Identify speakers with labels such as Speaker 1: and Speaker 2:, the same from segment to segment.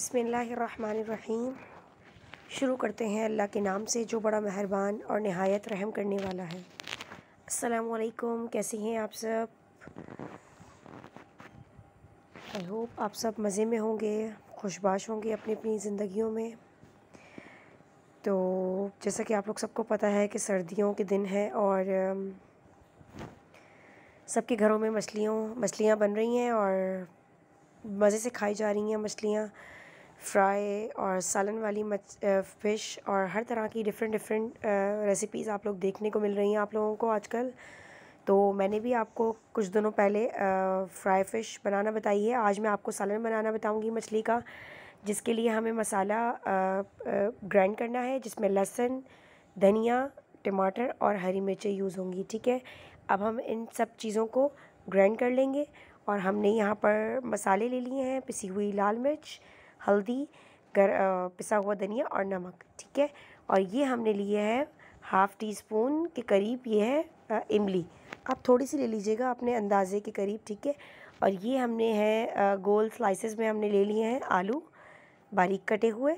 Speaker 1: बसमीम शुरू करते हैं अल्लाह के नाम से जो बड़ा मेहरबान और नहायत रहम करने वाला है असलकुम कैसे हैं आप सब आई होप आप सब मज़े में होंगे खुशबाश होंगे अपनी अपनी ज़िंदगियों में तो जैसा कि आप लोग सबको पता है कि सर्दियों के दिन है और सबके घरों में मछलियों मछलियाँ बन रही हैं और मज़े से खाई जा रही हैं मछलियाँ फ्राई और सालन वाली मच फ़िश और हर तरह की डिफरेंट डिफरेंट रेसिपीज़ आप लोग देखने को मिल रही हैं आप लोगों को आजकल तो मैंने भी आपको कुछ दिनों पहले फ्राई फ़िश बनाना बताई है आज मैं आपको सालन बनाना बताऊंगी मछली का जिसके लिए हमें मसाला ग्राइंड करना है जिसमें लहसुन धनिया टमाटर और हरी मिर्चें यूज़ होंगी ठीक है अब हम इन सब चीज़ों को ग्राइंड कर लेंगे और हमने यहाँ पर मसाले ले लिए हैं पिसी हुई लाल मिर्च हल्दी गर पिसा हुआ धनिया और नमक ठीक है और ये हमने लिए है हाफ़ टी स्पून के करीब ये है इमली आप थोड़ी सी ले लीजिएगा अपने अंदाजे के करीब ठीक है और ये हमने है गोल स्लाइसेस में हमने ले लिए हैं आलू बारीक कटे हुए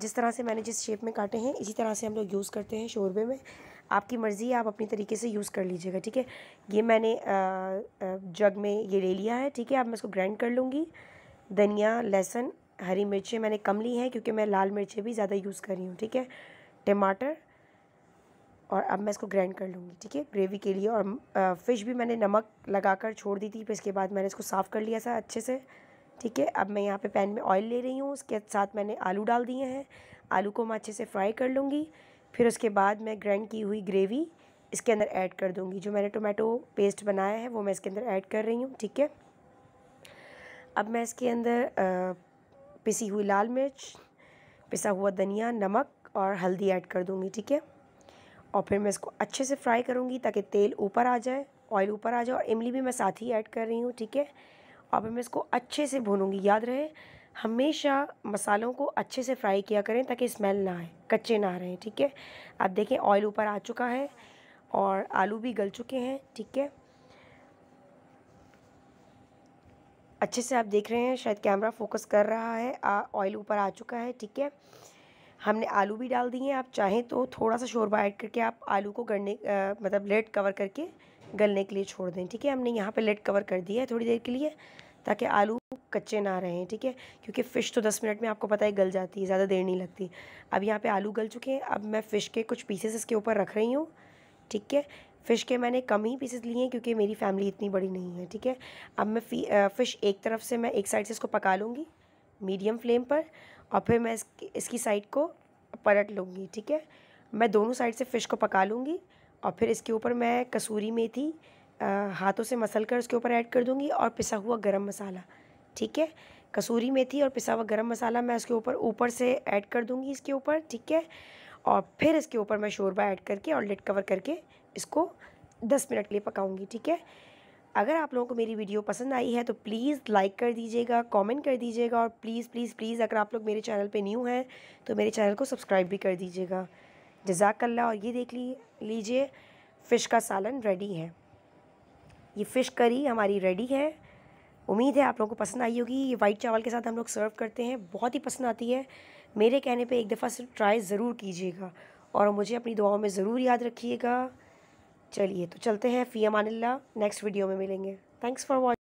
Speaker 1: जिस तरह से मैंने जिस शेप में काटे हैं इसी तरह से हम लोग यूज़ करते हैं शोरबे में आपकी मर्ज़ी आप अपनी तरीके से यूज़ कर लीजिएगा ठीक है ये मैंने जग में ये ले लिया है ठीक है अब मैं इसको ग्राइंड कर लूँगी धनिया लहसुन हरी मिर्चें मैंने कम ली हैं क्योंकि मैं लाल मिर्चें भी ज़्यादा यूज़ कर रही हूँ ठीक है टमाटर और अब मैं इसको ग्राइंड कर लूँगी ठीक है ग्रेवी के लिए और फिश भी मैंने नमक लगा कर छोड़ दी थी फिर इसके बाद मैंने इसको साफ़ कर लिया था अच्छे से ठीक है अब मैं यहाँ पे पैन में ऑयल ले रही हूँ उसके साथ मैंने आलू डाल दिए हैं आलू को मैं अच्छे से फ्राई कर लूँगी फिर उसके बाद मैं ग्राइंड की हुई ग्रेवी इसके अंदर ऐड कर दूँगी जो मैंने टोमेटो पेस्ट बनाया है वो मैं इसके अंदर ऐड कर रही हूँ ठीक है अब मैं इसके अंदर पिसी हुई लाल मिर्च पिसा हुआ धनिया नमक और हल्दी ऐड कर दूँगी ठीक है और फिर मैं इसको अच्छे से फ्राई करूँगी ताकि तेल ऊपर आ जाए ऑयल ऊपर आ जाए और इमली भी मैं साथ ही ऐड कर रही हूँ ठीक है और फिर मैं इसको अच्छे से भूनूँगी याद रहे हमेशा मसालों को अच्छे से फ्राई किया करें ताकि स्मेल ना आए कच्चे ना रहें ठीक है अब देखें ऑयल ऊपर आ चुका है और आलू भी गल चुके हैं ठीक है अच्छे से आप देख रहे हैं शायद कैमरा फोकस कर रहा है ऑयल ऊपर आ चुका है ठीक है हमने आलू भी डाल दिए हैं आप चाहें तो थोड़ा सा शोरबा ऐड करके आप आलू को गलने मतलब लेट कवर करके गलने के लिए छोड़ दें ठीक है हमने यहाँ पे लेट कवर कर दिया है थोड़ी देर के लिए ताकि आलू कच्चे ना रहें ठीक है क्योंकि फ़िश तो दस मिनट में आपको पता है गल जाती है ज़्यादा देर नहीं लगती अब यहाँ पे आलू गल चुके हैं अब मैं फ़िश के कुछ पीसेस इसके ऊपर रख रही हूँ ठीक है फ़िश के मैंने कम ही पीसेस लिए हैं क्योंकि मेरी फैमिली इतनी बड़ी नहीं है ठीक है अब मैं फ़िश एक तरफ से मैं एक साइड से इसको पका लूँगी मीडियम फ्लेम पर और फिर मैं इसकी इसकी साइड को पलट लूँगी ठीक है मैं दोनों साइड से फ़िश को पका लूँगी और फिर इसके ऊपर मैं कसूरी मेथी हाथों से मसल कर उसके ऊपर ऐड कर दूँगी और पिसा हुआ गर्म मसाला ठीक है कसूरी मेथी और पिसा हुआ गर्म मसाला मैं उसके ऊपर ऊपर से ऐड कर दूँगी इसके ऊपर ठीक है और फिर इसके ऊपर मैं शोरबा ऐड करके और लिट कवर करके इसको दस मिनट के लिए पकाऊंगी ठीक है अगर आप लोगों को मेरी वीडियो पसंद आई है तो प्लीज़ लाइक कर दीजिएगा कमेंट कर दीजिएगा और प्लीज़ प्लीज़ प्लीज़ अगर आप लोग मेरे चैनल पे न्यू हैं तो मेरे चैनल को सब्सक्राइब भी कर दीजिएगा जजाकल्ला और ये देख लीजिए फ़िश का सालन रेडी है ये फ़िश करी हमारी रेडी है उम्मीद है आप लोगों को पसंद आई होगी ये वाइट चावल के साथ हम लोग सर्व करते हैं बहुत ही पसंद आती है मेरे कहने पे एक दफ़ा सिर्फ ट्राई ज़रूर कीजिएगा और मुझे अपनी दुआओं में ज़रूर याद रखिएगा चलिए तो चलते हैं फ़ी अमानिल्ला नेक्स्ट वीडियो में मिलेंगे थैंक्स फॉर वॉचिंग